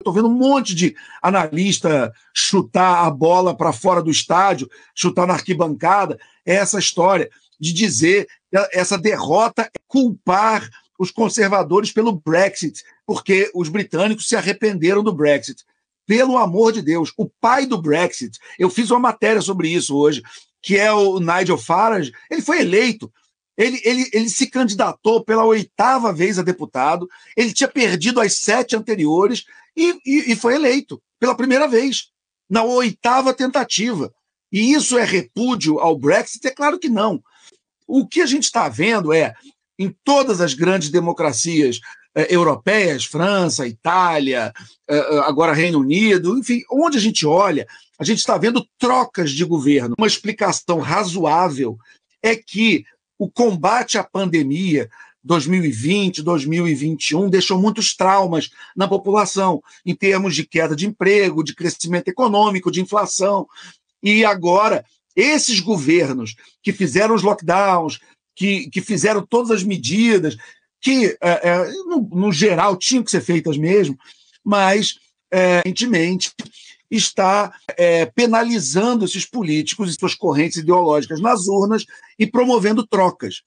Estou vendo um monte de analista chutar a bola para fora do estádio, chutar na arquibancada. É essa história de dizer essa derrota é culpar os conservadores pelo Brexit, porque os britânicos se arrependeram do Brexit. Pelo amor de Deus, o pai do Brexit, eu fiz uma matéria sobre isso hoje, que é o Nigel Farage, ele foi eleito ele, ele, ele, se candidatou pela oitava vez a deputado, ele tinha perdido as sete anteriores, e, e, e foi eleito pela primeira vez, na oitava tentativa. E isso é repúdio ao Brexit? É claro que não. O que a gente está vendo é, em todas as grandes democracias eh, europeias, França, Itália, eh, eh agora Reino Unido, enfim, onde a gente olha, a gente está vendo trocas de governo. Uma explicação razoável é que o combate à pandemia 2020, 2021 deixou muitos traumas na população, em termos de queda de emprego, de crescimento econômico, de inflação. E agora, esses governos que fizeram os lockdowns, que, que fizeram todas as medidas, que, é, é, no, no, geral, tinham que ser feitas mesmo, mas, é, evidentemente, está é, penalizando esses políticos e suas correntes ideológicas nas urnas e promovendo trocas.